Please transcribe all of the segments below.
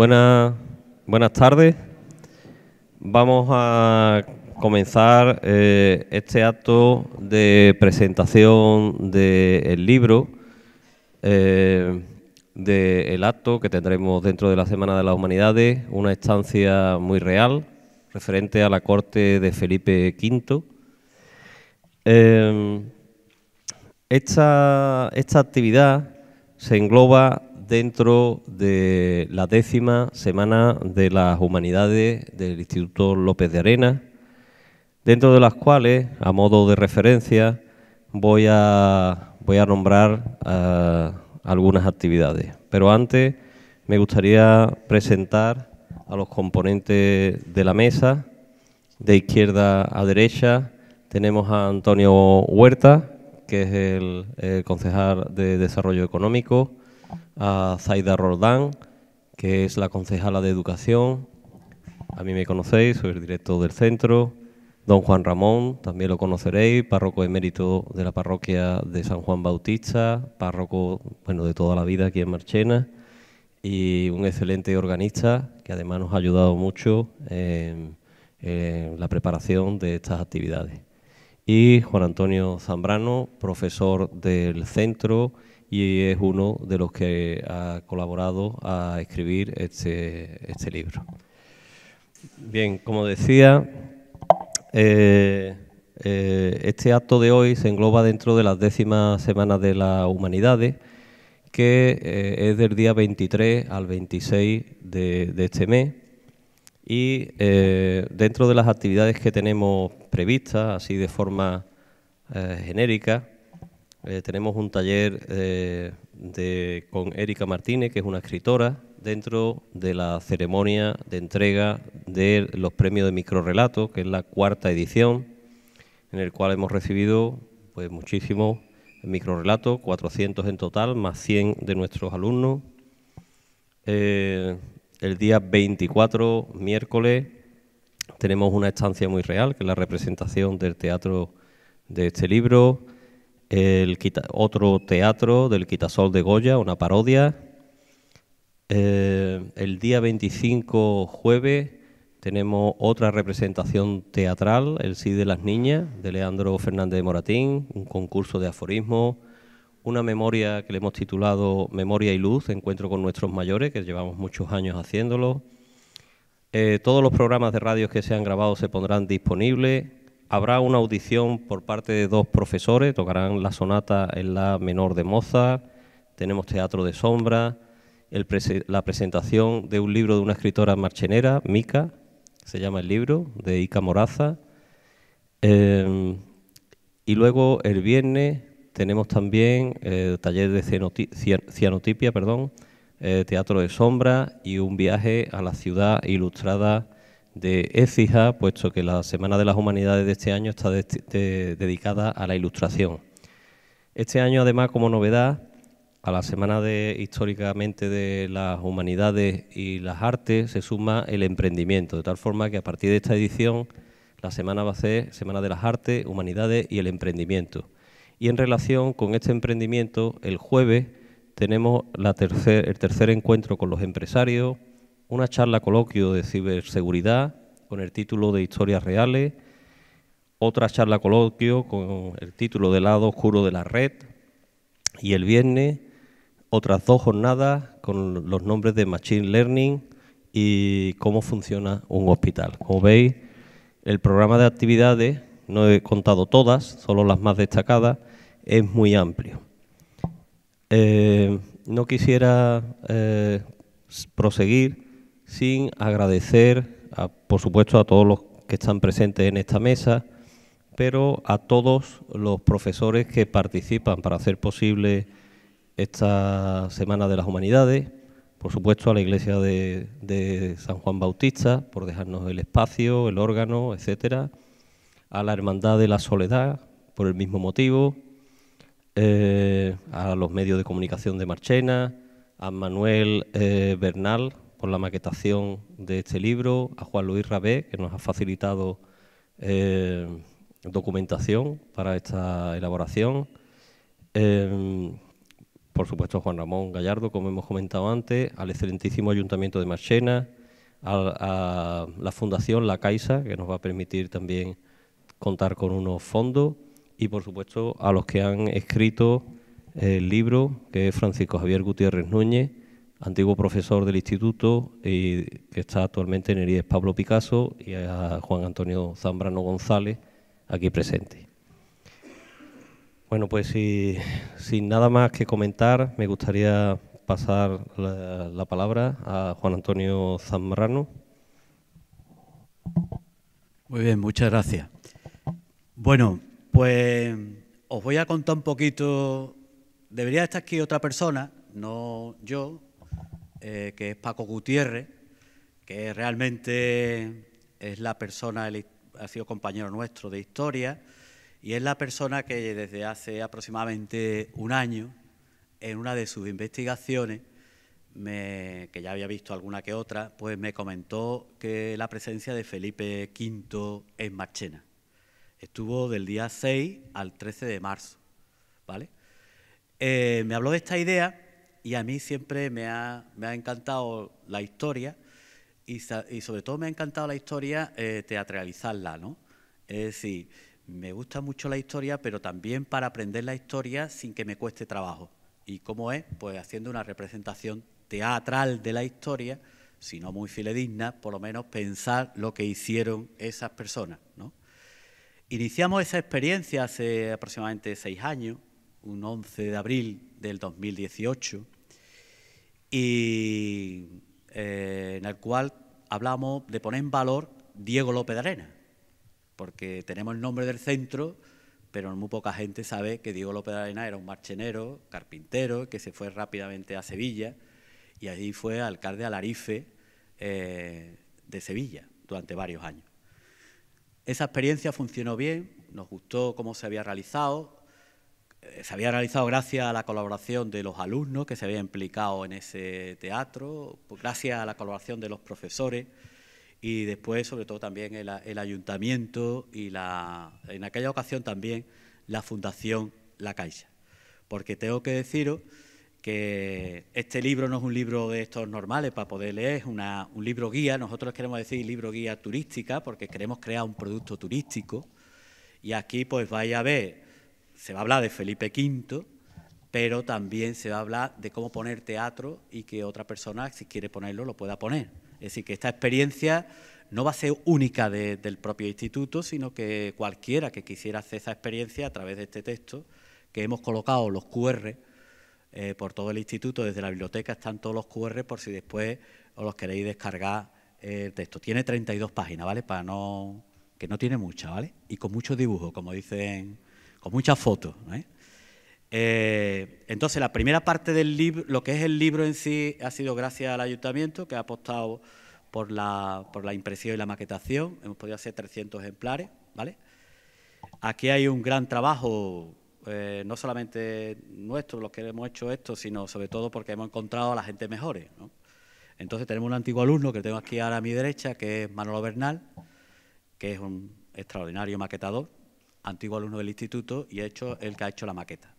Buenas, buenas tardes. Vamos a comenzar eh, este acto de presentación del libro, eh, del acto que tendremos dentro de la Semana de las Humanidades, una estancia muy real referente a la corte de Felipe V. Eh, esta, esta actividad se engloba dentro de la décima semana de las humanidades del Instituto López de Arena, dentro de las cuales, a modo de referencia, voy a, nombrar eh, algunas actividades. Pero antes me gustaría presentar a los componentes de la mesa. De izquierda a derecha tenemos a Antonio Huerta, que es el concejal de Desarrollo Económico, a Zaida Roldán, que es la concejala de Educación. A mí me conocéis, soy el director del centro. Don Juan Ramón, también lo conoceréis, párroco emérito de la parroquia de San Juan Bautista, párroco bueno, de toda la vida aquí en Marchena y un excelente organista que además nos ha ayudado mucho en la preparación de estas actividades. Y Juan Antonio Zambrano, profesor del centro y es uno de los que ha colaborado a escribir este, este libro. Bien, como decía, eh, eh, este acto de hoy se engloba dentro de las décimas semanas de las humanidades, que eh, es del día 23 al 26 de este mes. Y dentro de las actividades que tenemos previstas, así de forma genérica, eh, tenemos un taller eh, con Erika Martínez, que es una escritora, dentro de la ceremonia de entrega de los premios de microrelato, que es la cuarta edición, en el cual hemos recibido pues, muchísimos microrelatos, 400 en total, más 100 de nuestros alumnos. Eh, el día 24, miércoles, tenemos una estancia muy real, que es la representación del teatro de este libro el otro teatro del Quitasol de Goya, una parodia. Eh, el día 25, jueves, tenemos otra representación teatral, El Sí de las Niñas, de Leandro Fernández de Moratín, un concurso de aforismo, una memoria que le hemos titulado Memoria y Luz, Encuentro con nuestros mayores, que llevamos muchos años haciéndolo. Eh, todos los programas de radio que se han grabado se pondrán disponibles Habrá una audición por parte de dos profesores, tocarán la sonata en la menor de Mozart, tenemos teatro de sombra, la presentación de un libro de una escritora marchenera, Mica, se llama el libro, de Ica Moraza. Em, y luego el viernes tenemos también el eh, taller de cianotipia, perdón, eh, teatro de sombra y un viaje a la ciudad ilustrada de EFija puesto que la Semana de las Humanidades de este año está dedicada a la ilustración. Este año, además, como novedad, a la Semana de, históricamente de las Humanidades y las Artes se suma el emprendimiento, de tal forma que a partir de esta edición la semana va a ser Semana de las Artes, Humanidades y el Emprendimiento. Y en relación con este emprendimiento, el jueves tenemos la tercer, el tercer encuentro con los empresarios, una charla coloquio de ciberseguridad con el título de Historias Reales, otra charla coloquio con el título de Lado Oscuro de la Red y el viernes otras dos jornadas con los nombres de Machine Learning y cómo funciona un hospital. Como veis, el programa de actividades, no he contado todas, solo las más destacadas, es muy amplio. Eh, no quisiera eh, proseguir sin agradecer, por supuesto, a todos los que están presentes en esta mesa, pero a todos los profesores que participan para hacer posible esta Semana de las Humanidades, por supuesto a la Iglesia de, San Juan Bautista, por dejarnos el espacio, el órgano, etcétera, a la Hermandad de la Soledad, por el mismo motivo, eh, a los medios de comunicación de Marchena, a Manuel eh, Bernal, por la maquetación de este libro, a Juan Luis Rabé, que nos ha facilitado eh, documentación para esta elaboración. Eh, por supuesto, a Juan Ramón Gallardo, como hemos comentado antes, al excelentísimo Ayuntamiento de Marchena, a, a la Fundación La Caixa, que nos va a permitir también contar con unos fondos, y por supuesto a los que han escrito el libro, que es Francisco Javier Gutiérrez Núñez, antiguo profesor del instituto, y eh, que está actualmente en IES Pablo Picasso, y a Juan Antonio Zambrano González, aquí presente. Bueno, pues sin nada más que comentar, me gustaría pasar la palabra a Juan Antonio Zambrano. Muy bien, muchas gracias. Bueno, pues os voy a contar un poquito. Debería estar aquí otra persona, no yo, eh, que es Paco Gutiérrez, que realmente es la persona, ha sido compañero nuestro de historia, y es la persona que desde hace aproximadamente un año, en una de sus investigaciones, que ya había visto alguna que otra, pues me comentó que la presencia de Felipe V en Marchena. Estuvo del día 6 al 13 de marzo, ¿vale? Eh, me habló de esta idea y a mí siempre me ha, encantado la historia y, sobre todo me ha encantado la historia eh, teatralizarla, ¿no? Es decir, me gusta mucho la historia, pero también para aprender la historia sin que me cueste trabajo. ¿Y cómo es? Pues haciendo una representación teatral de la historia, si no muy filedigna, por lo menos pensar lo que hicieron esas personas, ¿no? Iniciamos esa experiencia hace aproximadamente seis años un 11 de abril del 2018, y eh, en el cual hablamos de poner en valor Diego López de Arena, porque tenemos el nombre del centro, pero muy poca gente sabe que Diego López de Arena era un marchenero, carpintero, que se fue rápidamente a Sevilla y allí fue alcalde alarife eh, de Sevilla durante varios años. Esa experiencia funcionó bien, nos gustó cómo se había realizado, eh, se había realizado gracias a la colaboración de los alumnos que se habían implicado en ese teatro, pues gracias a la colaboración de los profesores y después, sobre todo, también el, ayuntamiento y la, en aquella ocasión también la Fundación La Caixa. Porque tengo que deciros que este libro no es un libro de estos normales para poder leer, es un libro guía, nosotros queremos decir libro guía turística porque queremos crear un producto turístico y aquí pues vaya a ver se va a hablar de Felipe V, pero también se va a hablar de cómo poner teatro y que otra persona, si quiere ponerlo, lo pueda poner. Es decir, que esta experiencia no va a ser única del propio instituto, sino que cualquiera que quisiera hacer esa experiencia a través de este texto, que hemos colocado los QR eh, por todo el instituto, desde la biblioteca están todos los QR por si después os los queréis descargar eh, el texto. Tiene 32 páginas, ¿vale? Para no que no tiene mucha, ¿vale? Y con mucho dibujo, como dicen con muchas fotos. ¿eh? Eh, entonces, la primera parte del libro, lo que es el libro en sí, ha sido gracias al ayuntamiento que ha apostado por la, impresión y la maquetación. Hemos podido hacer 300 ejemplares, ¿vale? Aquí hay un gran trabajo, eh, no solamente nuestro, los que hemos hecho esto, sino sobre todo porque hemos encontrado a la gente mejores. Entonces, tenemos un antiguo alumno que tengo aquí ahora a mi derecha, que es Manolo Bernal, que es un extraordinario maquetador antiguo alumno del instituto, y he hecho el que ha hecho la maqueta.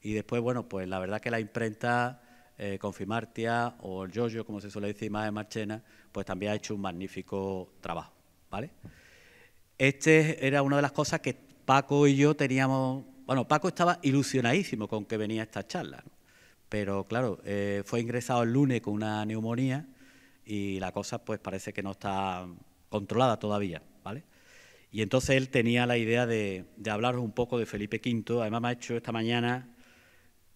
Y después, bueno, pues la verdad que la imprenta, eh, Confimartia o el como se suele decir más de Marchena, pues también ha hecho un magnífico trabajo, ¿vale? Este era una de las cosas que Paco y yo teníamos, bueno, Paco estaba ilusionadísimo con que venía esta charla, pero claro, eh, fue ingresado el lunes con una neumonía y la cosa pues parece que no está controlada todavía. Y entonces él tenía la idea de, hablaros un poco de Felipe V. Además me ha hecho esta mañana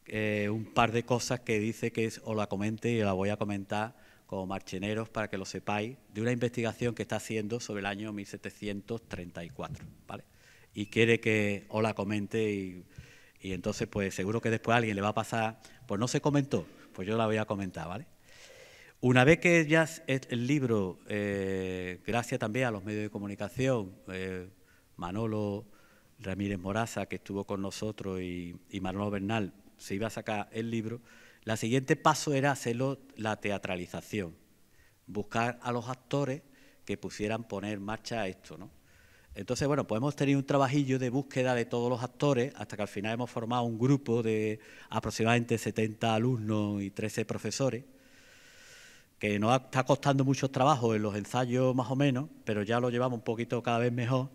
eh, un par de cosas que dice que es, os la comente y la voy a comentar como marcheneros para que lo sepáis, de una investigación que está haciendo sobre el año 1734, ¿vale? Y quiere que os la comente y, entonces pues seguro que después a alguien le va a pasar, pues no se comentó, pues yo la voy a comentar, ¿vale? Una vez que ya el libro, eh, gracias también a los medios de comunicación, eh, Manolo Ramírez Moraza, que estuvo con nosotros, y, Manolo Bernal, se iba a sacar el libro, la siguiente paso era hacerlo la teatralización, buscar a los actores que pusieran poner en marcha esto. Entonces, bueno, pues hemos tenido un trabajillo de búsqueda de todos los actores hasta que al final hemos formado un grupo de aproximadamente 70 alumnos y 13 profesores que nos está costando muchos trabajos en los ensayos más o menos, pero ya lo llevamos un poquito cada vez mejor.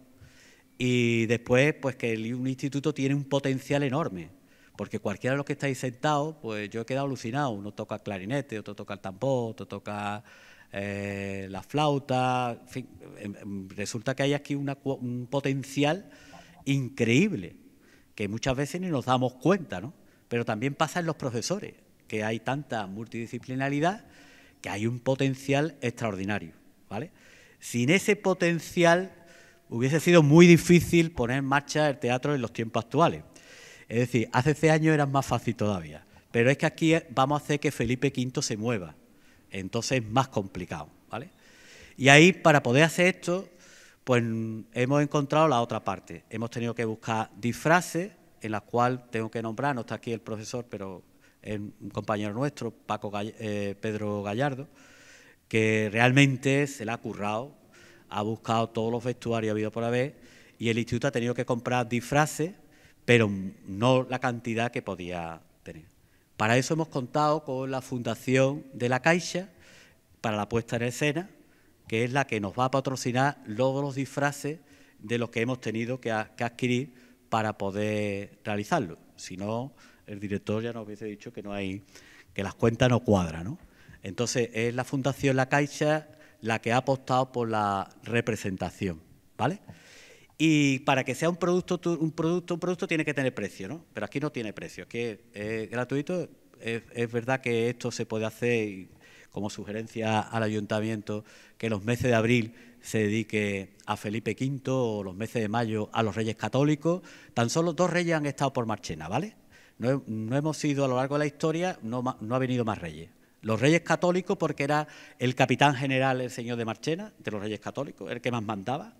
Y después, pues que un instituto tiene un potencial enorme, porque cualquiera de los que estáis sentados, pues yo he quedado alucinado. Uno toca clarinete, otro toca el tambor, otro toca eh, la flauta. Em, em, resulta que hay aquí un potencial increíble, que muchas veces ni nos damos cuenta, ¿no? Pero también pasa en los profesores, que hay tanta multidisciplinaridad que hay un potencial extraordinario, ¿vale? Sin ese potencial hubiese sido muy difícil poner en marcha el teatro en los tiempos actuales. Es decir, hace 10 años era más fácil todavía, pero es que aquí vamos a hacer que Felipe V se mueva, entonces es más complicado, ¿vale? Y ahí, para poder hacer esto, pues hemos encontrado la otra parte. Hemos tenido que buscar disfraces, en las cuales tengo que nombrar, no está aquí el profesor, pero eh, un compañero nuestro, Paco eh, Pedro Gallardo, que realmente se le ha currado, ha buscado todos los vestuarios ha habido por la vez y el instituto ha tenido que comprar disfraces, pero no la cantidad que podía tener. Para eso hemos contado con la Fundación de la Caixa para la puesta en escena, que es la que nos va a patrocinar todos los disfraces de los que hemos tenido que, adquirir para poder realizarlo. Si no, el director ya nos hubiese dicho que no hay, que las cuentas no cuadran, ¿no? Entonces, es la Fundación La Caixa la que ha apostado por la representación, ¿vale? Y para que sea un producto, un producto, un producto tiene que tener precio, ¿no? Pero aquí no tiene precio, que es gratuito. Es, verdad que esto se puede hacer como sugerencia al ayuntamiento que los meses de abril se dedique a Felipe V o los meses de mayo a los reyes católicos. Tan solo dos reyes han estado por Marchena, ¿vale? No, hemos sido a lo largo de la historia, no, ha venido más reyes. Los reyes católicos, porque era el capitán general, el señor de Marchena, de los reyes católicos, el que más mandaba.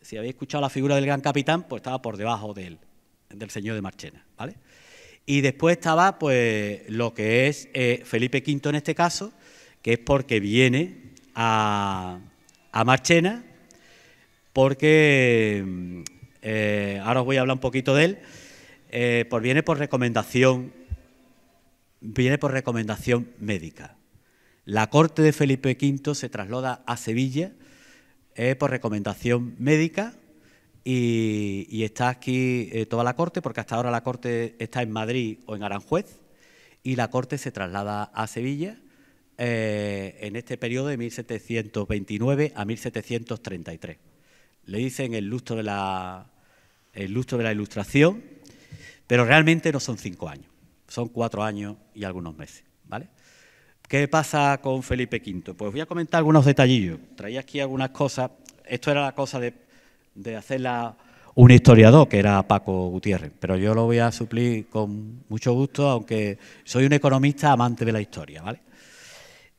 Si habéis escuchado la figura del gran capitán, pues estaba por debajo de él, del señor de Marchena, ¿vale? Y después estaba, pues, lo que es eh, Felipe V en este caso, que es porque viene a, Marchena, porque eh, ahora os voy a hablar un poquito de él eh, viene por recomendación, viene por recomendación médica. La corte de Felipe V se traslada a Sevilla por recomendación médica y, está aquí eh, toda la corte, porque hasta ahora la corte está en Madrid o en Aranjuez, y la corte se traslada a Sevilla eh, en este periodo de 1729 a 1733. Le dicen el lustro de el lustro de la Ilustración pero realmente no son cinco años, son cuatro años y algunos meses. ¿vale? ¿Qué pasa con Felipe V? Pues voy a comentar algunos detallillos. Traía aquí algunas cosas. Esto era la cosa de, hacerla un historiador, que era Paco Gutiérrez, pero yo lo voy a suplir con mucho gusto, aunque soy un economista amante de la historia. ¿vale?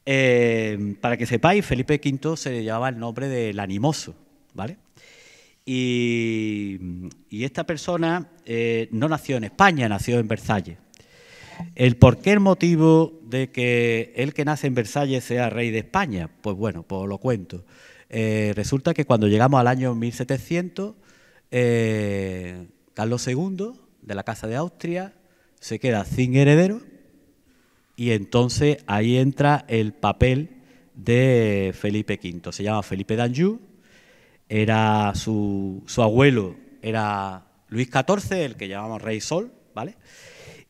Eh, para que sepáis, Felipe V se llamaba el nombre del animoso, ¿vale? Y, esta persona eh, no nació en España, nació en Versalles. El por qué, el motivo de que el que nace en Versalles sea rey de España, pues bueno, pues lo cuento. Eh, resulta que cuando llegamos al año 1700, eh, Carlos II, de la Casa de Austria, se queda sin heredero y entonces ahí entra el papel de Felipe V. Se llama Felipe d'Anjou era su, su abuelo, era Luis XIV, el que llamamos Rey Sol, ¿vale?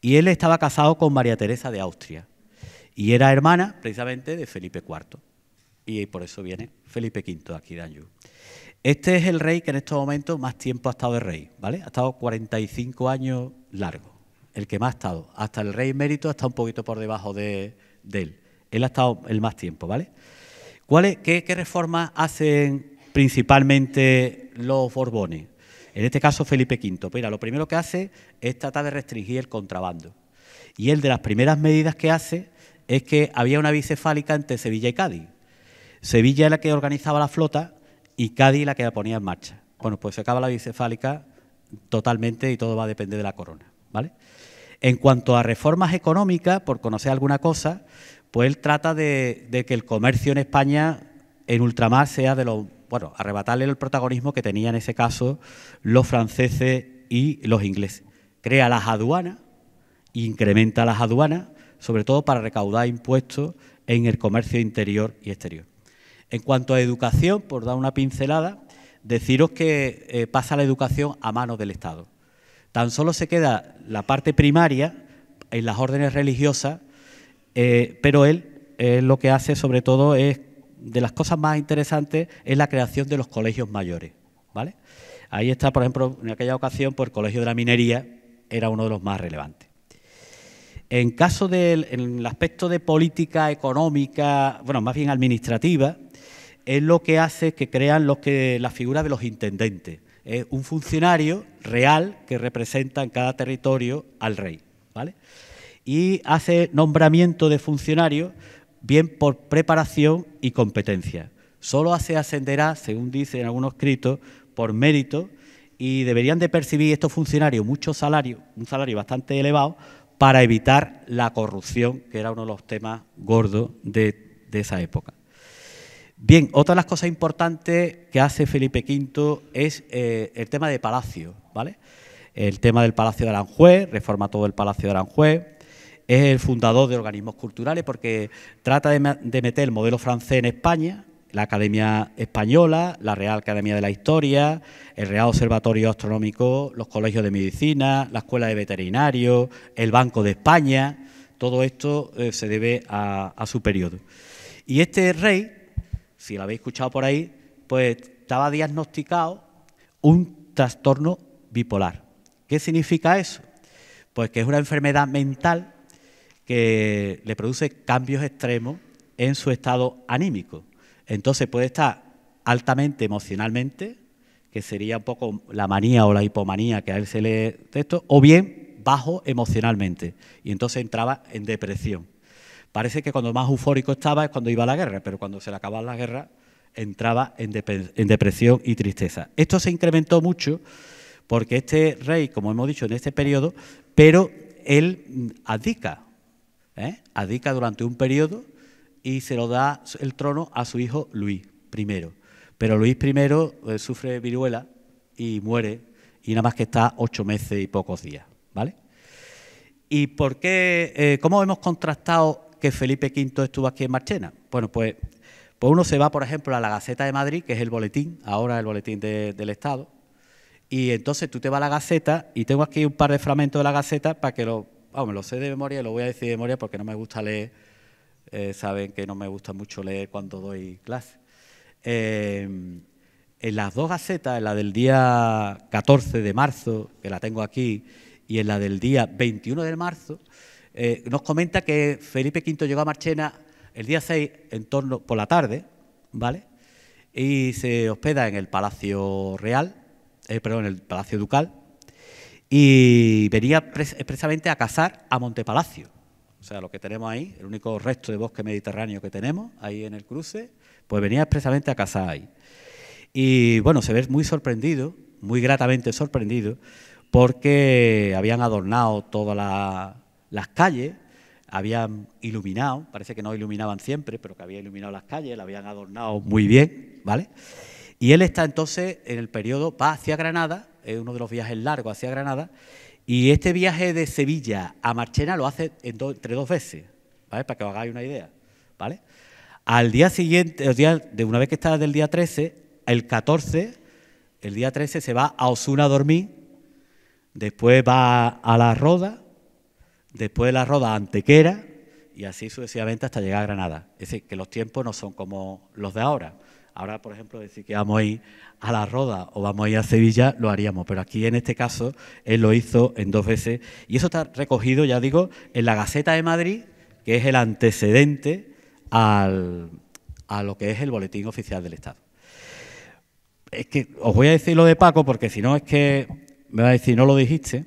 Y él estaba casado con María Teresa de Austria y era hermana precisamente de Felipe IV. Y por eso viene Felipe V aquí de Anjou. Este es el rey que en estos momentos más tiempo ha estado de rey, ¿vale? Ha estado 45 años largo, el que más ha estado. Hasta el rey mérito está un poquito por debajo de, él. Él ha estado el más tiempo, ¿vale? qué, ¿Qué reformas hacen principalmente los Borbones, en este caso Felipe V. Mira, lo primero que hace es tratar de restringir el contrabando. Y él de las primeras medidas que hace es que había una bicefálica entre Sevilla y Cádiz. Sevilla es la que organizaba la flota y Cádiz la que la ponía en marcha. Bueno, pues se acaba la bicefálica totalmente y todo va a depender de la corona. ¿vale? En cuanto a reformas económicas, por conocer alguna cosa, pues él trata de que el comercio en España, en ultramar, sea de los bueno, arrebatarle el protagonismo que tenían en ese caso los franceses y los ingleses. Crea las aduanas, incrementa las aduanas, sobre todo para recaudar impuestos en el comercio interior y exterior. En cuanto a educación, por dar una pincelada, deciros que eh, pasa la educación a manos del Estado. Tan solo se queda la parte primaria en las órdenes religiosas, eh, pero él lo que hace sobre todo es de las cosas más interesantes es la creación de los colegios mayores. ¿vale? Ahí está, por ejemplo, en aquella ocasión, por pues, el Colegio de la Minería era uno de los más relevantes. En caso del en el aspecto de política económica, bueno, más bien administrativa, es lo que hace que crean los que, la figura de los intendentes. Es un funcionario real que representa en cada territorio al rey. ¿vale? Y hace nombramiento de funcionarios bien por preparación y competencia. Solo se ascenderá, según dicen algunos escritos, por mérito y deberían de percibir estos funcionarios mucho salario, un salario bastante elevado, para evitar la corrupción, que era uno de los temas gordos de, esa época. Bien, otra de las cosas importantes que hace Felipe V es eh, el tema de palacio, ¿vale? El tema del Palacio de Aranjuez, reforma todo el Palacio de Aranjuez, es el fundador de organismos culturales porque trata de, meter el modelo francés en España, la Academia Española, la Real Academia de la Historia, el Real Observatorio Astronómico, los colegios de medicina, la Escuela de Veterinarios, el Banco de España, todo esto eh, se debe a, a, su periodo. Y este rey, si lo habéis escuchado por ahí, pues estaba diagnosticado un trastorno bipolar. ¿Qué significa eso? Pues que es una enfermedad mental que le produce cambios extremos en su estado anímico. Entonces puede estar altamente emocionalmente, que sería un poco la manía o la hipomanía que a él se le esto, o bien bajo emocionalmente, y entonces entraba en depresión. Parece que cuando más eufórico estaba es cuando iba a la guerra, pero cuando se le acababa la guerra entraba en, depresión y tristeza. Esto se incrementó mucho porque este rey, como hemos dicho, en este periodo, pero él mm, adica. ¿eh? Adica durante un periodo y se lo da el trono a su hijo Luis I. Pero Luis I eh, sufre viruela y muere y nada más que está ocho meses y pocos días, ¿vale? ¿Y por qué, eh, cómo hemos contrastado que Felipe V estuvo aquí en Marchena? Bueno, pues, pues, uno se va, por ejemplo, a la Gaceta de Madrid, que es el boletín, ahora el boletín del Estado, y entonces tú te vas a la Gaceta y tengo aquí un par de fragmentos de la Gaceta para que lo lo sé de memoria y lo voy a decir de memoria porque no me gusta leer. Eh, saben que no me gusta mucho leer cuando doy clase. Eh, en las dos gacetas, en la del día 14 de marzo, que la tengo aquí, y en la del día 21 de marzo, eh, nos comenta que Felipe V llegó a Marchena el día 6 en torno por la tarde, ¿vale? Y se hospeda en el Palacio Real, perdón, en el Palacio Ducal, y venía expresamente a cazar a Montepalacio. O sea, lo que tenemos ahí, el único resto de bosque mediterráneo que tenemos ahí en el cruce, pues venía expresamente a cazar ahí. Y bueno, se ve muy sorprendido, muy gratamente sorprendido, porque habían adornado todas las calles, habían iluminado, parece que no iluminaban siempre, pero que habían iluminado las calles, la habían adornado muy bien, ¿vale? Y él está entonces en el periodo, va hacia Granada es uno de los viajes largos hacia Granada, y este viaje de Sevilla a Marchena lo hace entre dos veces, ¿vale? Para que os hagáis una idea, ¿vale? Al día siguiente, el día, de una vez que está del día 13, el 14, el día 13 se va a Osuna a dormir, después va a La Roda, después de La Roda a Antequera, y así sucesivamente hasta llegar a Granada. Es decir, que los tiempos no son como los de ahora. Ahora, por ejemplo, decir que vamos a ir a La Roda o vamos a ir a Sevilla, lo haríamos, pero aquí en este caso él lo hizo en dos veces y eso está recogido, ya digo, en la Gaceta de Madrid, que es el antecedente a lo que es el Boletín Oficial del Estado. Es que os voy a decir lo de Paco porque si no es que me va a decir, no lo dijiste.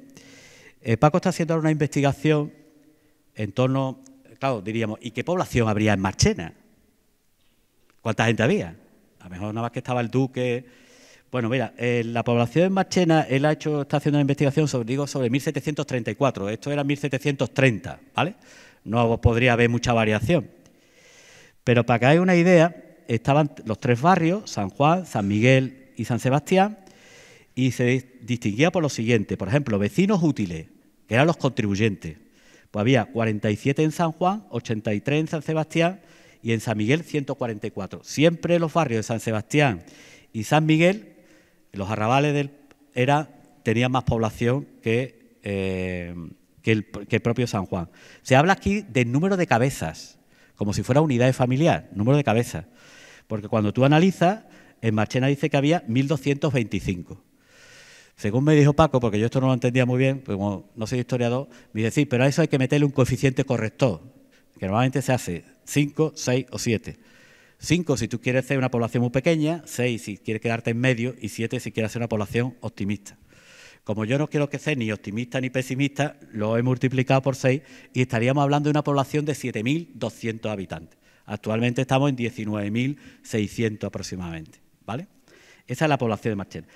Eh, Paco está haciendo una investigación en torno, claro, diríamos, ¿y qué población habría en Marchena? ¿Cuánta gente había? A lo mejor nada más que estaba el duque. Bueno, mira, eh, la población de Marchena, él ha hecho, está haciendo una investigación sobre, digo, sobre 1734. Esto era 1730, ¿vale? No podría haber mucha variación. Pero para que hagáis una idea, estaban los tres barrios, San Juan, San Miguel y San Sebastián, y se distinguía por lo siguiente. Por ejemplo, vecinos útiles, que eran los contribuyentes. Pues había 47 en San Juan, 83 en San Sebastián y en San Miguel 144. Siempre los barrios de San Sebastián y San Miguel, los arrabales del, era, tenían más población que, eh, que, el, propio San Juan. Se habla aquí del número de cabezas, como si fuera unidad familiar, número de cabezas. Porque cuando tú analizas, en Marchena dice que había 1225. Según me dijo Paco, porque yo esto no lo entendía muy bien, pues como no soy historiador, me dice, sí, pero a eso hay que meterle un coeficiente corrector que normalmente se hace 5, 6 o 7. 5 si tú quieres ser una población muy pequeña, 6 si quieres quedarte en medio y 7 si quieres ser una población optimista. Como yo no quiero que sea ni optimista ni pesimista, lo he multiplicado por 6 y estaríamos hablando de una población de 7.200 habitantes. Actualmente estamos en 19.600 aproximadamente, ¿vale? Esa es la población de Marchena.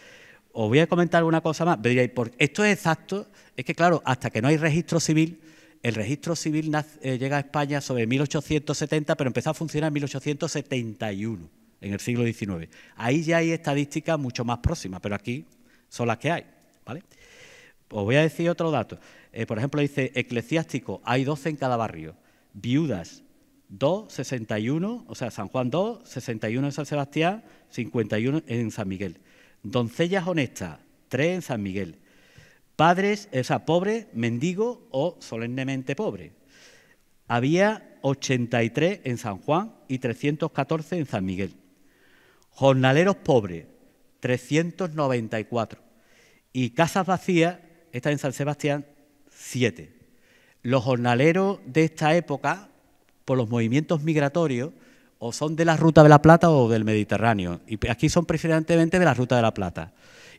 Os voy a comentar alguna cosa más. Pues ¿esto es exacto? Es que, claro, hasta que no hay registro civil, el registro civil eh, llega a España sobre 1870, pero empezó a funcionar en 1871, en el siglo XIX. Ahí ya hay estadísticas mucho más próximas, pero aquí son las que hay. ¿vale? Os voy a decir otro dato. Eh, por ejemplo, dice eclesiástico, hay 12 en cada barrio. Viudas, 2, 61, o sea, San Juan 2, 61 en San Sebastián, 51 en San Miguel. Doncellas honestas, 3 en San Miguel. Padres, o sea, pobre, mendigo o solemnemente pobre. Había 83 en San Juan y 314 en San Miguel. Jornaleros pobres, 394. Y casas vacías, esta en San Sebastián, 7. Los jornaleros de esta época, por los movimientos migratorios, o son de la Ruta de la Plata o del Mediterráneo. Y aquí son preferentemente de la Ruta de la Plata.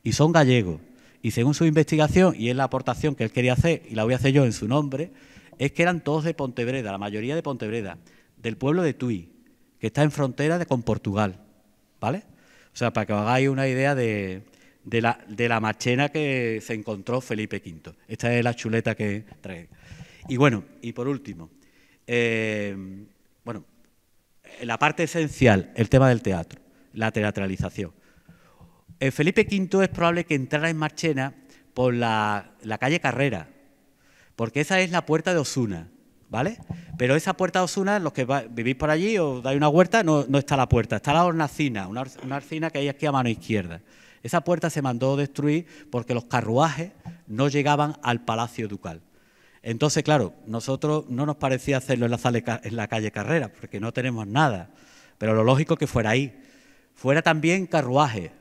Y son gallegos. Y según su investigación, y es la aportación que él quería hacer, y la voy a hacer yo en su nombre, es que eran todos de Pontevedra, la mayoría de Pontevedra, del pueblo de Tui, que está en frontera con Portugal, ¿vale? O sea, para que os hagáis una idea de, la, de la machena que se encontró Felipe V. Esta es la chuleta que trae. Y bueno, y por último, eh, bueno, la parte esencial, el tema del teatro, la teatralización. Eh, Felipe V es probable que entrara en Marchena por la, calle Carrera, porque esa es la puerta de Osuna, ¿vale? Pero esa puerta de Osuna, los que vivís por allí o dais una huerta, no, está la puerta, está la hornacina, una, hornacina que hay aquí a mano izquierda. Esa puerta se mandó destruir porque los carruajes no llegaban al palacio ducal. Entonces, claro, nosotros no nos parecía hacerlo en la, en la calle Carrera, porque no tenemos nada, pero lo lógico que fuera ahí. Fuera también carruajes,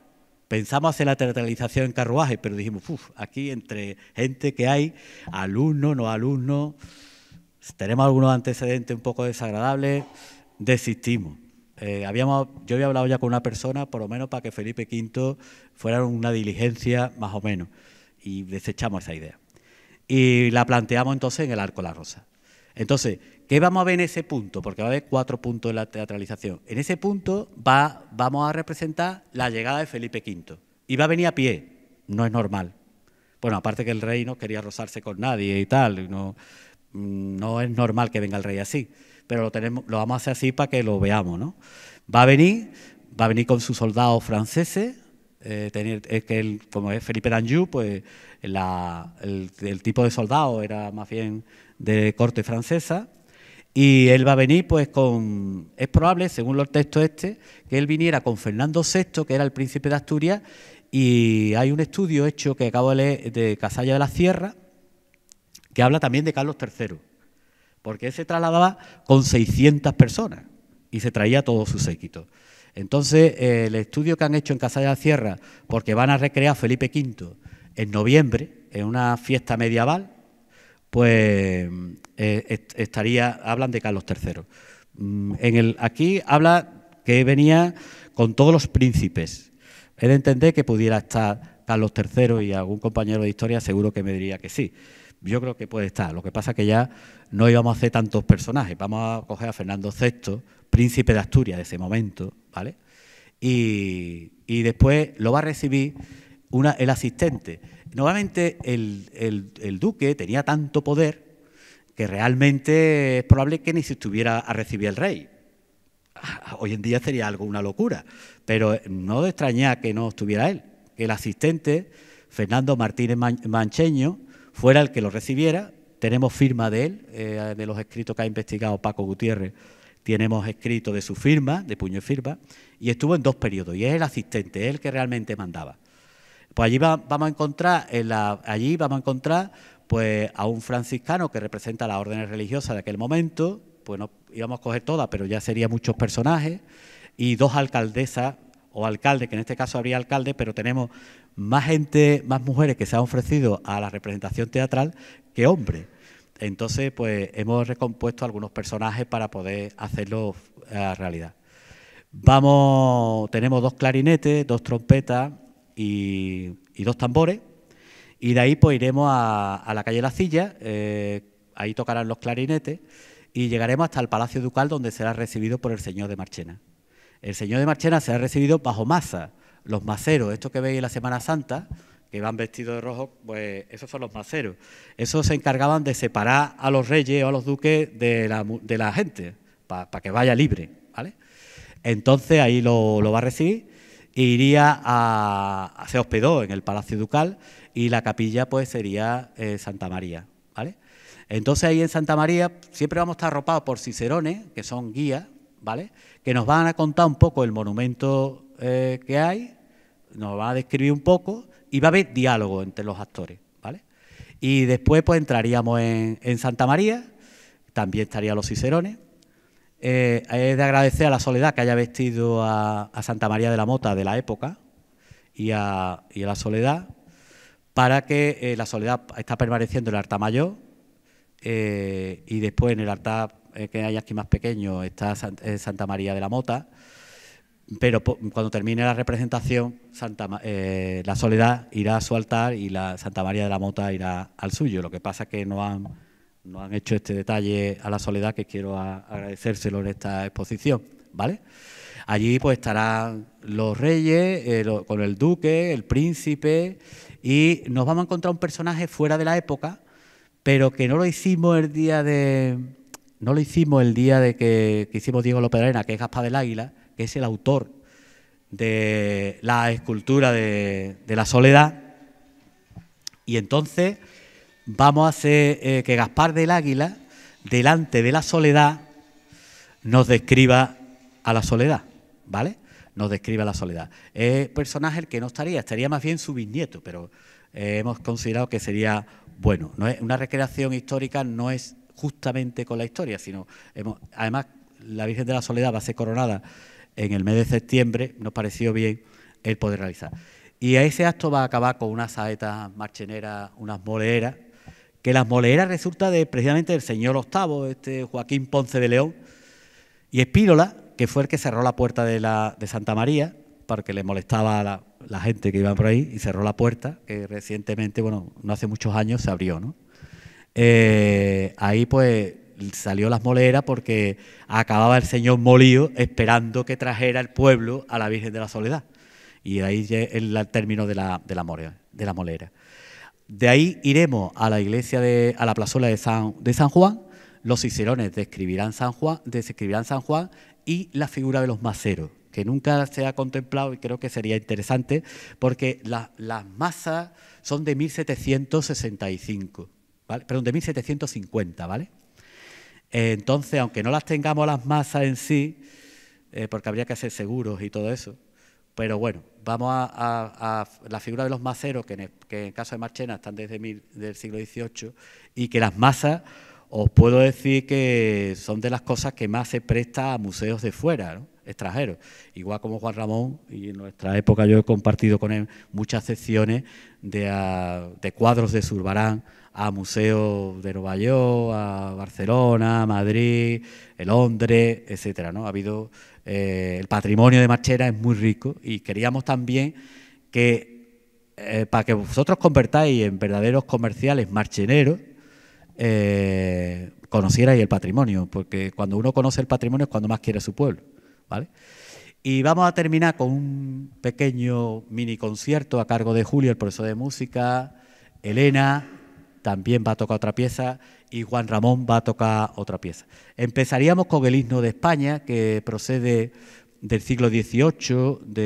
Pensamos hacer la teatralización en carruaje, pero dijimos, uff, aquí entre gente que hay, alumnos, no alumnos, tenemos algunos antecedentes un poco desagradables, desistimos. Eh, habíamos, yo había hablado ya con una persona, por lo menos para que Felipe V fuera una diligencia más o menos, y desechamos esa idea. Y la planteamos entonces en el Arco de la Rosa. Entonces, ¿Qué vamos a ver en ese punto? Porque va a haber cuatro puntos de la teatralización. En ese punto vamos a representar la llegada de Felipe V. Y va a venir a pie, no es normal. Bueno, aparte que el rey no quería rozarse con nadie y tal, mm, no, es normal que venga el rey así, pero lo, tenemos, lo vamos a hacer así para que lo veamos. ¿no? Va a venir, va a venir con sus soldados franceses, eh, es que como es Felipe d'Anjou, pues el, el, tipo de soldado era más bien de corte francesa, y él va a venir, pues, con. Es probable, según los textos este, que él viniera con Fernando VI, que era el príncipe de Asturias, y hay un estudio hecho que acabo de leer de Casalla de la Sierra, que habla también de Carlos III, porque él se trasladaba con 600 personas y se traía todo su séquito. Entonces, eh, el estudio que han hecho en Casalla de la Sierra, porque van a recrear Felipe V en noviembre, en una fiesta medieval, pues eh, estaría, hablan de Carlos III. Mm, en el, aquí habla que venía con todos los príncipes. He de entender que pudiera estar Carlos III y algún compañero de historia seguro que me diría que sí. Yo creo que puede estar. Lo que pasa es que ya no íbamos a hacer tantos personajes. Vamos a coger a Fernando VI, príncipe de Asturias de ese momento, ¿vale? Y, después lo va a recibir una, el asistente Nuevamente, el, duque tenía tanto poder que realmente es probable que ni se estuviera a recibir el rey. Hoy en día sería algo una locura, pero no extraña que no estuviera él, que el asistente Fernando Martínez Mancheño fuera el que lo recibiera. Tenemos firma de él, eh, de los escritos que ha investigado Paco Gutiérrez, tenemos escrito de su firma, de puño y firma, y estuvo en dos periodos, y es el asistente, el que realmente mandaba. Pues allí vamos a encontrar, en la, allí vamos a encontrar pues a un franciscano que representa las órdenes religiosas de aquel momento, pues no íbamos a coger todas, pero ya serían muchos personajes, y dos alcaldesas o alcaldes, que en este caso habría alcalde, pero tenemos más gente, más mujeres que se han ofrecido a la representación teatral que hombres. Entonces, pues hemos recompuesto algunos personajes para poder hacerlo eh, realidad. Vamos, tenemos dos clarinetes, dos trompetas, y, dos tambores. Y de ahí pues iremos a, la calle La Cilla, eh, ahí tocarán los clarinetes y llegaremos hasta el Palacio Ducal donde será recibido por el señor de Marchena. El señor de Marchena será recibido bajo masa, los maceros, estos que veis en la Semana Santa, que van vestidos de rojo, pues esos son los maceros. Esos se encargaban de separar a los reyes o a los duques de la, de la gente, para que vaya libre, ¿vale? Entonces ahí lo va a recibir e iría a, se hospedó en el Palacio Ducal y la capilla pues sería eh, Santa María, ¿vale? Entonces ahí en Santa María siempre vamos a estar arropados por cicerones, que son guías, ¿vale? Que nos van a contar un poco el monumento eh, que hay, nos van a describir un poco y va a haber diálogo entre los actores, ¿vale? Y después pues entraríamos en, en Santa María, también estarían los cicerones, eh, es de agradecer a la Soledad que haya vestido a, Santa María de la Mota de la época y a, la Soledad para que eh, la Soledad está permaneciendo en el altar mayor eh, y después en el altar eh, que hay aquí más pequeño está Santa María de la Mota. Pero cuando termine la representación, Santa, la Soledad irá a su altar y la Santa María de la Mota irá al suyo. Lo que pasa es que no han no han hecho este detalle a la soledad que quiero agradecérselo en esta exposición, ¿vale? Allí pues estarán los reyes, eh, con el duque, el príncipe, y nos vamos a encontrar un personaje fuera de la época, pero que no lo hicimos el día de... No lo hicimos el día de que, hicimos Diego López Arena, que es Gaspar del Águila, que es el autor de la escultura de, de la soledad. Y entonces vamos a hacer eh, que Gaspar del Águila, delante de la soledad, nos describa a la soledad, ¿vale? Nos describa a la soledad. Es personaje el que no estaría, estaría más bien su bisnieto, pero eh, hemos considerado que sería bueno. No es, una recreación histórica no es justamente con la historia, sino además la Virgen de la Soledad va a ser coronada en el mes de septiembre, nos pareció bien el poder realizar. Y a ese acto va a acabar con unas saetas marcheneras, unas moleras que las moleras resulta de precisamente del señor octavo, este Joaquín Ponce de León, y Espírola, que fue el que cerró la puerta de, la, de Santa María, porque le molestaba a la, gente que iba por ahí, y cerró la puerta, que recientemente, bueno, no hace muchos años se abrió, ¿no? Eh, ahí pues salió las moleras porque acababa el señor Molío esperando que trajera el pueblo a la Virgen de la Soledad. Y ahí el término de la, de la molera. De ahí iremos a la iglesia de, a la plazuela de San, de San Juan, los cicerones describirán San Juan, San Juan y la figura de los maceros, que nunca se ha contemplado y creo que sería interesante, porque las masas son de 1765, perdón, de 1750, ¿vale? Entonces, aunque no las tengamos las masas en sí, eh, porque habría que hacer seguros y todo eso, pero bueno, vamos a, la figura de los maceros, que en, caso de Marchena están desde el del siglo XVIII, y que las masas, os puedo decir que son de las cosas que más se presta a museos de fuera, extranjeros. Igual como Juan Ramón, y en nuestra época yo he compartido con él muchas secciones de, cuadros de Zurbarán a museos de Nueva York, a Barcelona, Madrid, a Londres, etcétera. ¿no? Ha habido eh, el patrimonio de Marchera es muy rico y queríamos también que eh, para que vosotros convertáis en verdaderos comerciales marcheneros, eh, conocierais el patrimonio, porque cuando uno conoce el patrimonio es cuando más quiere su pueblo. ¿vale? Y vamos a terminar con un pequeño mini concierto a cargo de Julio, el profesor de música, Elena, también va a tocar otra pieza y Juan Ramón va a tocar otra pieza. Empezaríamos con el himno de España, que procede del siglo XVIII,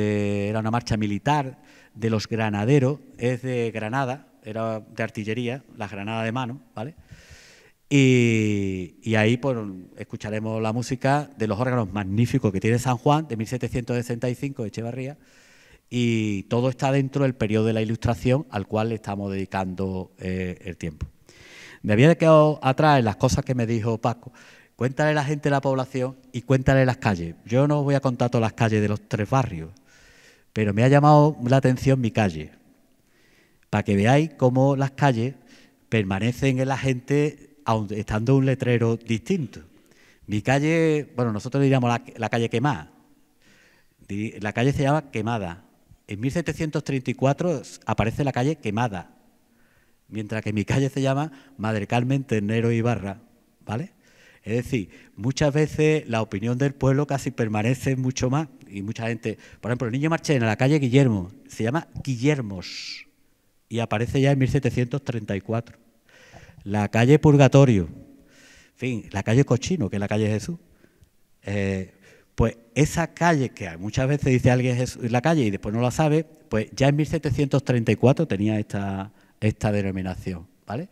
era una marcha militar de los granaderos, es de Granada, era de artillería, la granada de mano, ¿vale? Y, ahí pues, escucharemos la música de los órganos magníficos que tiene San Juan de 1765 de Echevarría y todo está dentro del periodo de la ilustración al cual le estamos dedicando eh, el tiempo. Me había quedado atrás en las cosas que me dijo Paco. Cuéntale a la gente de la población y cuéntale las calles. Yo no voy a contar todas las calles de los tres barrios, pero me ha llamado la atención mi calle, para que veáis cómo las calles permanecen en la gente aun estando un letrero distinto. Mi calle, bueno, nosotros diríamos la calle quemada, la calle se llama Quemada, en 1734 aparece la calle quemada, mientras que mi calle se llama Madre Carmen Ternero Ibarra, ¿vale? Es decir, muchas veces la opinión del pueblo casi permanece mucho más y mucha gente, por ejemplo, el niño Marchena, la calle Guillermo, se llama Guillermos y aparece ya en 1734. La calle Purgatorio, en fin, la calle Cochino, que es la calle Jesús, eh, pues esa calle, que hay, muchas veces dice alguien es la calle y después no la sabe, pues ya en 1734 tenía esta, esta denominación, ¿vale?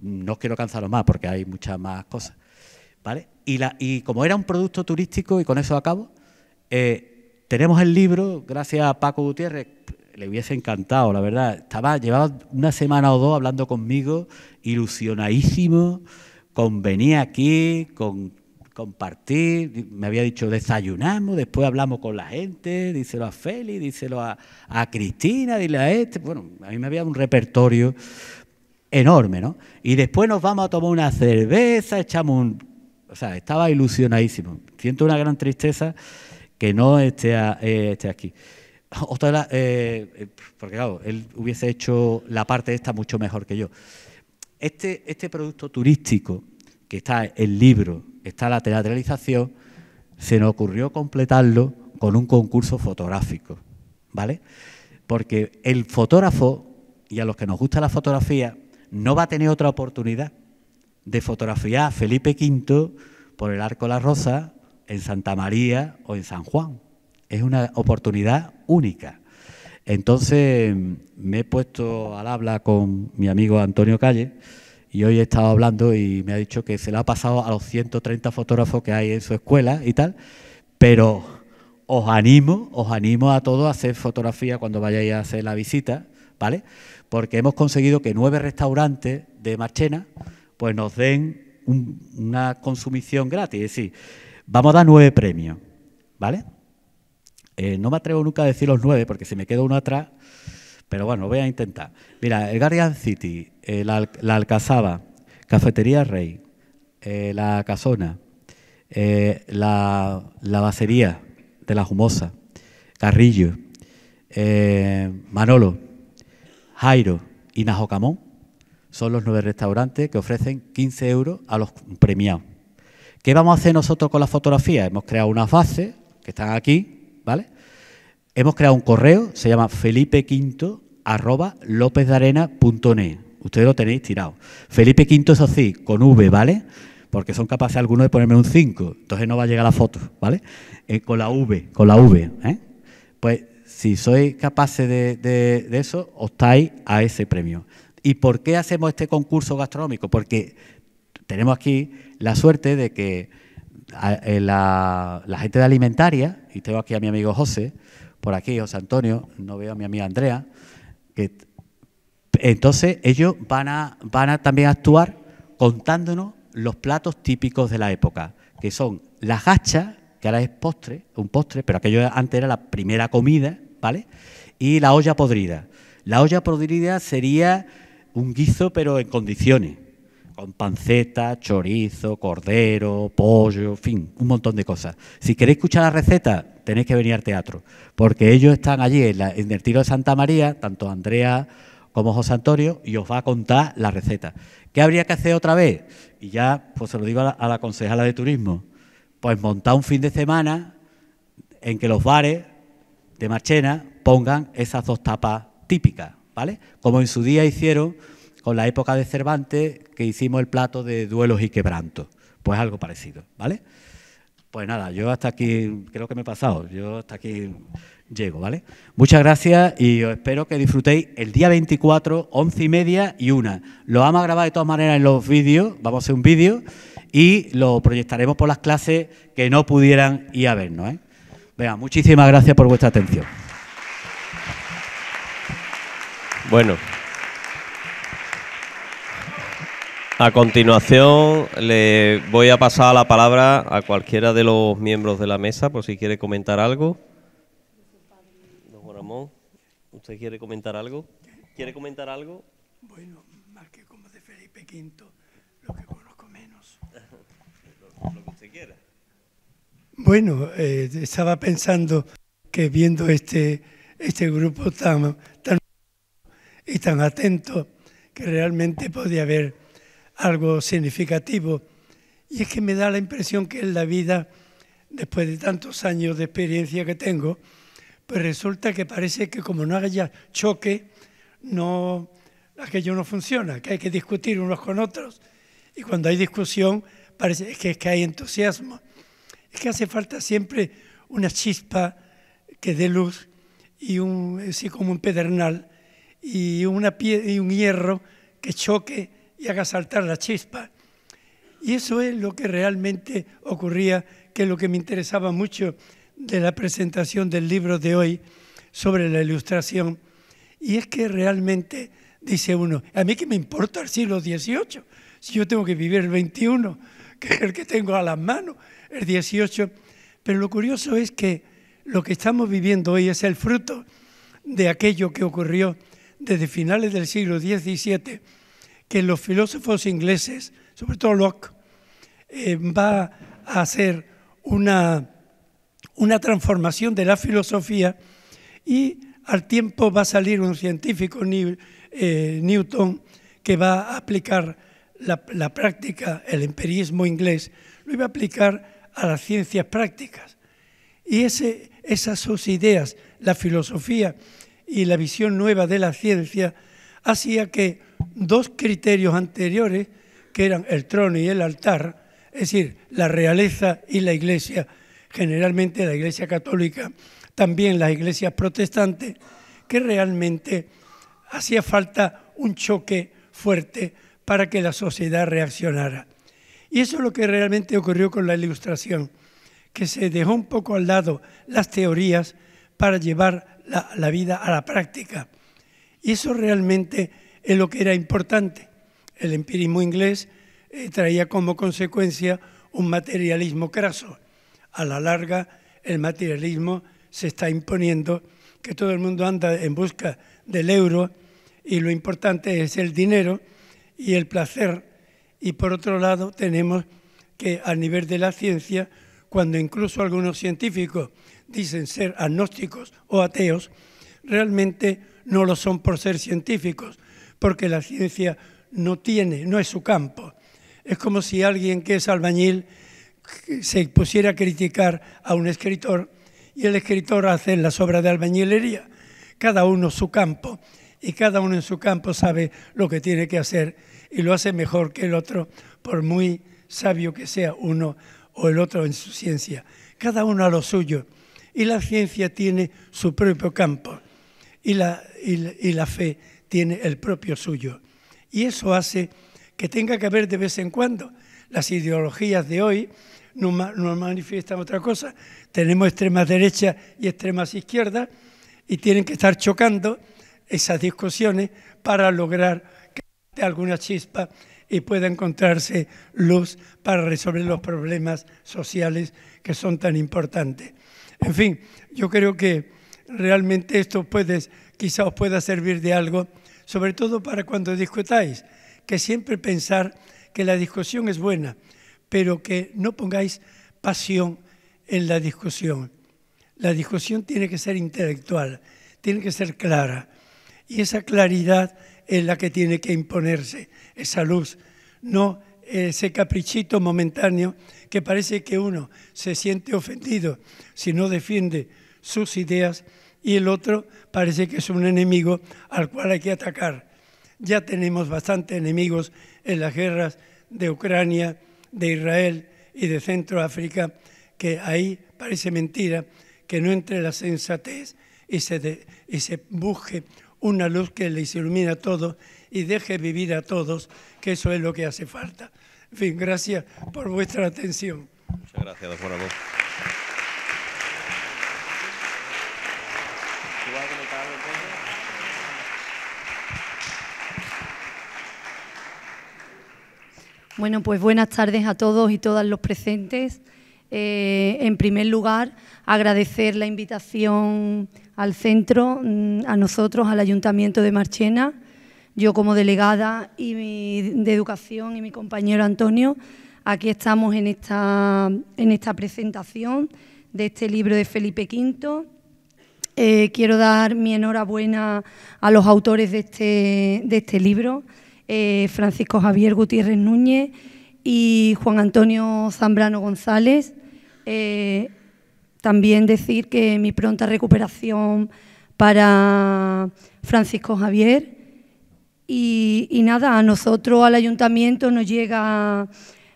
No quiero cansaros más porque hay muchas más cosas, ¿vale? Y, la, y como era un producto turístico, y con eso acabo, eh, tenemos el libro, gracias a Paco Gutiérrez, le hubiese encantado, la verdad. Estaba, llevaba una semana o dos hablando conmigo, ilusionadísimo, con venir aquí, con Compartir, me había dicho desayunamos, después hablamos con la gente, díselo a Feli, díselo a, a Cristina, dile a este, bueno, a mí me había un repertorio enorme, ¿no? Y después nos vamos a tomar una cerveza, echamos un... O sea, estaba ilusionadísimo. Siento una gran tristeza que no esté, eh, esté aquí. Otra eh, eh, porque claro, él hubiese hecho la parte esta mucho mejor que yo. Este, este producto turístico que está el libro, está la teatralización, se nos ocurrió completarlo con un concurso fotográfico, ¿vale? Porque el fotógrafo, y a los que nos gusta la fotografía, no va a tener otra oportunidad de fotografiar a Felipe V por el Arco de la Rosa, en Santa María o en San Juan. Es una oportunidad única. Entonces me he puesto al habla con mi amigo Antonio Calle, y hoy he estado hablando y me ha dicho que se lo ha pasado a los 130 fotógrafos que hay en su escuela y tal, pero os animo, os animo a todos a hacer fotografía cuando vayáis a hacer la visita, ¿vale? Porque hemos conseguido que nueve restaurantes de Marchena pues nos den una consumición gratis, es decir, vamos a dar nueve premios, ¿vale? Eh, no me atrevo nunca a decir los nueve porque si me quedo uno atrás pero bueno, voy a intentar. Mira, el Guardian City, eh, la, Alcazaba, Cafetería Rey, eh, la Casona, eh, la, la Bacería de la Jumosa, Carrillo, Manolo, Jairo y Najocamón son los nueve restaurantes que ofrecen 15 euros a los premiados. ¿Qué vamos a hacer nosotros con la fotografía? Hemos creado unas bases que están aquí, ¿vale? Hemos creado un correo, se llama felipequinto arroba Ustedes lo tenéis tirado. Felipe Quinto, eso sí, con V, ¿vale? Porque son capaces algunos de ponerme un 5, entonces no va a llegar la foto, ¿vale? Eh, con la V, con la V, ¿eh? Pues si sois capaces de, de, de eso, optáis a ese premio. ¿Y por qué hacemos este concurso gastronómico? Porque tenemos aquí la suerte de que eh, la, la, gente de alimentaria, y tengo aquí a mi amigo José, por aquí, José Antonio, no veo a mi amiga Andrea. entonces ellos van a, van a también actuar contándonos los platos típicos de la época, que son las gachas, que ahora es postre, un postre, pero aquello antes era la primera comida, ¿vale? Y la olla podrida. La olla podrida sería un guiso, pero en condiciones, con panceta, chorizo, cordero, pollo, en fin, un montón de cosas. Si queréis escuchar la receta, tenéis que venir al teatro, porque ellos están allí en, el tiro de Santa María, tanto Andrea como José Antonio, y os va a contar la receta. ¿Qué habría que hacer otra vez? Y ya, pues se lo digo a la, a concejala de turismo, pues montar un fin de semana en que los bares de Marchena pongan esas dos tapas típicas, ¿vale? Como en su día hicieron con la época de Cervantes, que hicimos el plato de duelos y quebrantos, pues algo parecido, ¿vale? Pues nada, yo hasta aquí, creo que me he pasado, yo hasta aquí llego, ¿vale? Muchas gracias y os espero que disfrutéis el día 24, 11 y media y una. Lo vamos a grabar de todas maneras en los vídeos, vamos a hacer un vídeo y lo proyectaremos por las clases que no pudieran ir a vernos. ¿eh? Venga, muchísimas gracias por vuestra atención. Bueno. A continuación le voy a pasar la palabra a cualquiera de los miembros de la mesa por si quiere comentar algo. Don Ramón, ¿usted quiere comentar algo? ¿Quiere comentar algo? Bueno, más que como de Felipe V, lo que conozco menos. lo, que usted quiera. Bueno, eh, estaba pensando que viendo este, este grupo tan, tan y tan atento, que realmente podía haber algo significativo. Y es que me da la impresión que en la vida, después de tantos años de experiencia que tengo, pues resulta que parece que como no haya choque, no, aquello no funciona, que hay que discutir unos con otros. Y cuando hay discusión, parece que, es que hay entusiasmo. Es que hace falta siempre una chispa que dé luz y un, así como un pedernal y, una pie, y un hierro que choque y haga saltar la chispa. Y eso es lo que realmente ocurría, que es lo que me interesaba mucho de la presentación del libro de hoy sobre la ilustración. Y es que realmente, dice uno, a mí que me importa el siglo XVIII, si yo tengo que vivir el XXI, que es el que tengo a las manos, el XVIII. Pero lo curioso es que lo que estamos viviendo hoy es el fruto de aquello que ocurrió desde finales del siglo XVII que los filósofos ingleses, sobre todo Locke, eh, va a hacer una, una transformación de la filosofía y al tiempo va a salir un científico, eh, Newton, que va a aplicar la, práctica, el empirismo inglés, lo iba a aplicar a las ciencias prácticas. Y ese, esas sus ideas, la filosofía y la visión nueva de la ciencia, hacía que dos criterios anteriores, que eran el trono y el altar, es decir, la realeza y la iglesia, generalmente la iglesia católica, también las iglesias protestantes, que realmente hacía falta un choque fuerte para que la sociedad reaccionara. Y eso es lo que realmente ocurrió con la ilustración, que se dejó un poco al lado las teorías para llevar la, vida a la práctica. Y eso realmente es lo que era importante. El empirismo inglés eh, traía como consecuencia un materialismo craso. A la larga, el materialismo se está imponiendo, que todo el mundo anda en busca del euro y lo importante es el dinero y el placer. Y por otro lado, tenemos que a nivel de la ciencia, cuando incluso algunos científicos dicen ser agnósticos o ateos, realmente no lo son por ser científicos, porque la ciencia no tiene, no es su campo. Es como si alguien que es albañil se pusiera a criticar a un escritor y el escritor hace las obras de albañilería, cada uno su campo y cada uno en su campo sabe lo que tiene que hacer y lo hace mejor que el otro, por muy sabio que sea uno o el otro en su ciencia. Cada uno a lo suyo. Y la ciencia tiene su propio campo y la, y la fe tiene el propio suyo. Y eso hace que tenga que haber de vez en cuando las ideologías de hoy no, manifiestan otra cosa. Tenemos extremas derechas y extremas izquierdas y tienen que estar chocando esas discusiones para lograr que haya alguna chispa y pueda encontrarse luz para resolver los problemas sociales que son tan importantes. En fin, yo creo que realmente esto puede, quizá os pueda servir de algo sobre todo para cuando discutáis, que siempre pensar que la discusión es buena, pero que no pongáis pasión en la discusión. La discusión tiene que ser intelectual, tiene que ser clara, y esa claridad es la que tiene que imponerse, esa luz, no ese caprichito momentáneo que parece que uno se siente ofendido si no defiende sus ideas y el otro parece que es un enemigo al cual hay que atacar. Ya tenemos bastantes enemigos en las guerras de Ucrania, de Israel y de Centroáfrica, que ahí parece mentira que no entre la sensatez y se, busque una luz que les ilumina a todos y deje vivir a todos, que eso es lo que hace falta. En fin, gracias por vuestra atención. Muchas gracias, Bueno, pues buenas tardes a todos y todas los presentes. Eh, en primer lugar, agradecer la invitación al centro, mm, a nosotros, al Ayuntamiento de Marchena, yo como delegada de Educación y mi compañero Antonio. Aquí estamos en esta, en esta presentación de este libro de Felipe V. Eh, quiero dar mi enhorabuena a los autores de este, de este libro eh, Francisco Javier Gutiérrez Núñez y Juan Antonio Zambrano González. Eh, también decir que mi pronta recuperación para Francisco Javier. Y, nada, a nosotros, al ayuntamiento, nos llega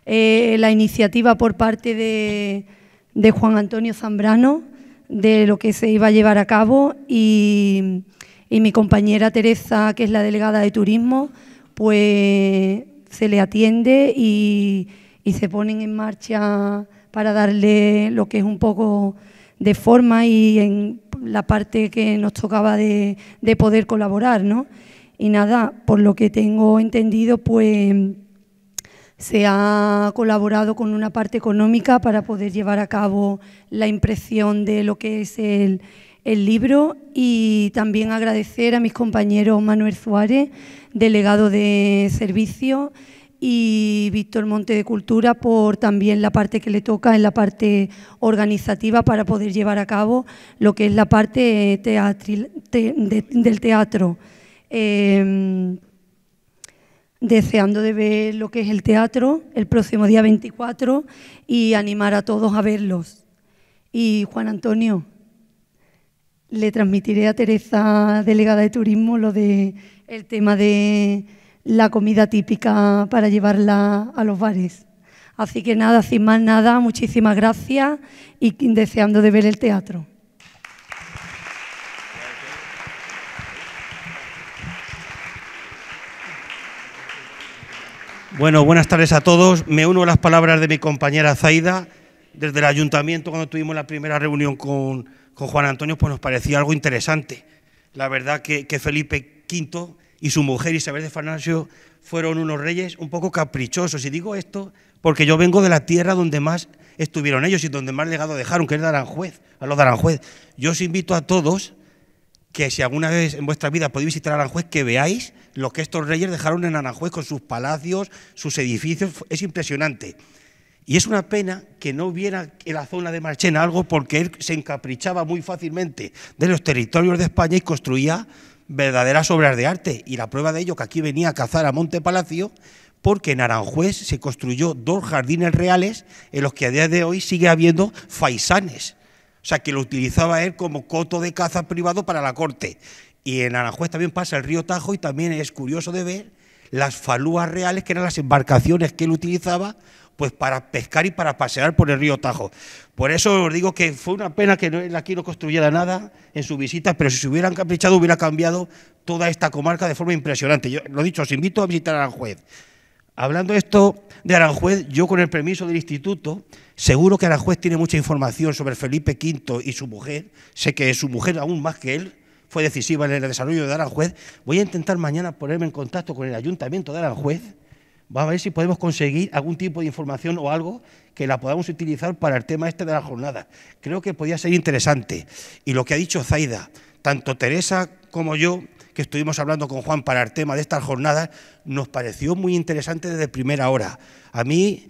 eh, la iniciativa por parte de, Juan Antonio Zambrano de lo que se iba a llevar a cabo y mi compañera Teresa, que es la delegada de turismo, pues se le atiende y, se ponen en marcha para darle lo que es un poco de forma y en la parte que nos tocaba de, de, poder colaborar, ¿no? Y nada, por lo que tengo entendido, pues se ha colaborado con una parte económica para poder llevar a cabo la impresión de lo que es el, el libro y también agradecer a mis compañeros Manuel Suárez, delegado de servicio, y Víctor Monte de Cultura por también la parte que le toca en la parte organizativa para poder llevar a cabo lo que es la parte del teatro. Em, deseando de ver lo que es el teatro el próximo día 24 y animar a todos a verlos. Y Juan Antonio le transmitiré a Teresa, delegada de turismo, lo de el tema de la comida típica para llevarla a los bares. Así que nada, sin más nada, muchísimas gracias y deseando de ver el teatro. Bueno, buenas tardes a todos. Me uno a las palabras de mi compañera Zaida desde el ayuntamiento cuando tuvimos la primera reunión con, con Juan Antonio, pues nos parecía algo interesante. La verdad que, Felipe V y su mujer Isabel de Farnesio fueron unos reyes un poco caprichosos. Y digo esto porque yo vengo de la tierra donde más estuvieron ellos y donde más legado dejaron, que es de Aranjuez, a los de Aranjuez. Yo os invito a todos que si alguna vez en vuestra vida podéis visitar Aranjuez, que veáis lo que estos reyes dejaron en Aranjuez con sus palacios, sus edificios. Es impresionante. Y es una pena que no hubiera en la zona de Marchena algo porque él se encaprichaba muy fácilmente de los territorios de España y construía verdaderas obras de arte. Y la prueba de ello que aquí venía a cazar a Monte Palacio porque en Aranjuez se construyó dos jardines reales en los que a día de hoy sigue habiendo faisanes. O sea, que lo utilizaba él como coto de caza privado para la corte. Y en Aranjuez también pasa el río Tajo y también es curioso de ver las falúas reales, que eran las embarcaciones que él utilizaba pues para pescar y para pasear por el río Tajo. Por eso os digo que fue una pena que él aquí no construyera nada en su visita, pero si se hubieran caprichado hubiera cambiado toda esta comarca de forma impresionante. Yo lo dicho, os invito a visitar Aranjuez. Hablando esto de Aranjuez, yo con el permiso del instituto, seguro que Aranjuez tiene mucha información sobre Felipe V y su mujer, sé que su mujer aún más que él, fue decisiva en el desarrollo de Aranjuez, voy a intentar mañana ponerme en contacto con el ayuntamiento de Aranjuez Vamos a ver si podemos conseguir algún tipo de información o algo que la podamos utilizar para el tema este de la jornada. Creo que podría ser interesante. Y lo que ha dicho Zaida, tanto Teresa como yo, que estuvimos hablando con Juan para el tema de estas jornada, nos pareció muy interesante desde primera hora. A mí,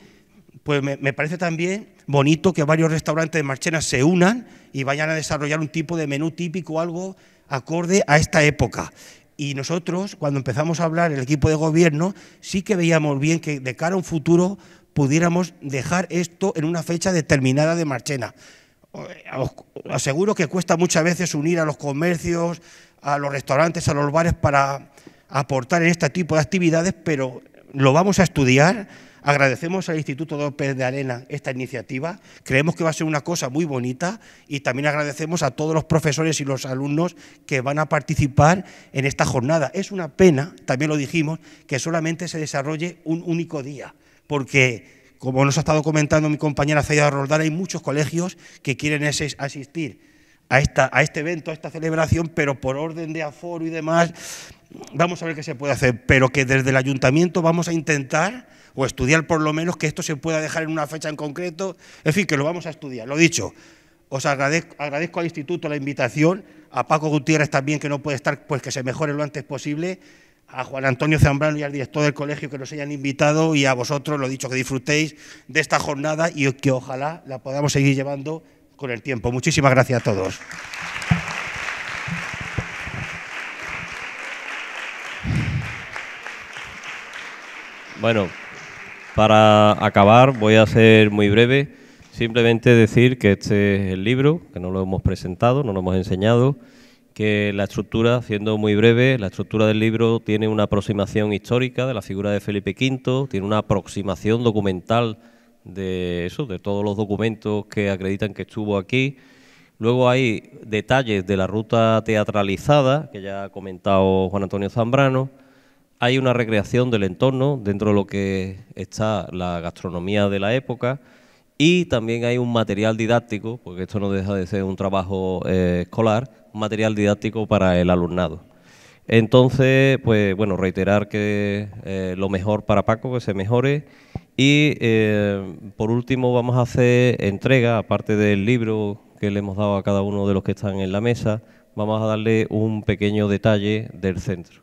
pues me, me parece también bonito que varios restaurantes de Marchena se unan y vayan a desarrollar un tipo de menú típico, algo acorde a esta época. Y nosotros, cuando empezamos a hablar el equipo de gobierno, sí que veíamos bien que de cara a un futuro pudiéramos dejar esto en una fecha determinada de Marchena. Eh, aseguro que cuesta muchas veces unir a los comercios, a los restaurantes, a los bares para aportar en este tipo de actividades, pero lo vamos a estudiar Agradecemos al Instituto López de Arena esta iniciativa, creemos que va a ser una cosa muy bonita y también agradecemos a todos los profesores y los alumnos que van a participar en esta jornada. Es una pena, también lo dijimos, que solamente se desarrolle un único día, porque como nos ha estado comentando mi compañera Zaida Roldán, hay muchos colegios que quieren asistir a, esta, a este evento, a esta celebración, pero por orden de aforo y demás, vamos a ver qué se puede hacer, pero que desde el ayuntamiento vamos a intentar o estudiar por lo menos que esto se pueda dejar en una fecha en concreto. En fin, que lo vamos a estudiar, lo dicho. Os agradezco, al Instituto la invitación, a Paco Gutiérrez también, que no puede estar, pues que se mejore lo antes posible, a Juan Antonio Zambrano y al director del colegio que nos hayan invitado y a vosotros, lo dicho, que disfrutéis de esta jornada y que ojalá la podamos seguir llevando con el tiempo. Muchísimas gracias a todos. Bueno, para acabar, voy a ser muy breve. Simplemente decir que este es el libro, que no lo hemos presentado, no lo hemos enseñado, que la estructura, siendo muy breve, la estructura del libro tiene una aproximación histórica de la figura de Felipe V, tiene una aproximación documental de eso, de todos los documentos que acreditan que estuvo aquí. Luego hay detalles de la ruta teatralizada, que ya ha comentado Juan Antonio Zambrano, hay una recreación del entorno dentro de lo que está la gastronomía de la época y también hay un material didáctico, porque esto no deja de ser un trabajo eh, escolar, un material didáctico para el alumnado. Entonces, pues bueno, reiterar que eh, lo mejor para Paco, que se mejore. Y eh, por último vamos a hacer entrega, aparte del libro que le hemos dado a cada uno de los que están en la mesa, vamos a darle un pequeño detalle del centro.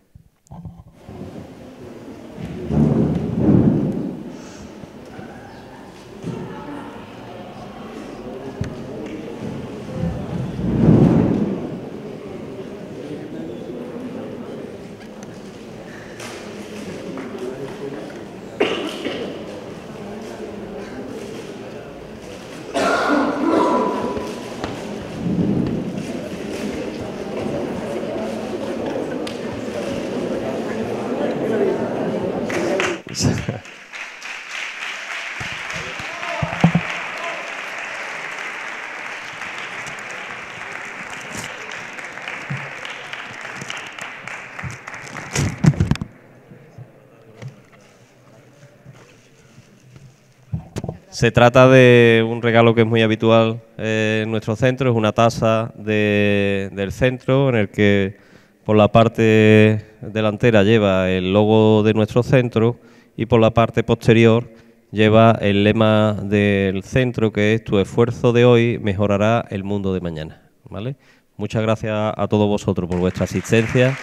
Se trata de un regalo que es muy habitual en nuestro centro, es una taza del centro en el que por la parte delantera lleva el logo de nuestro centro y por la parte posterior lleva el lema del centro que es tu esfuerzo de hoy mejorará el mundo de mañana. ¿vale? Muchas gracias a todos vosotros por vuestra asistencia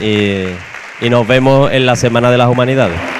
y nos vemos en la Semana de las Humanidades.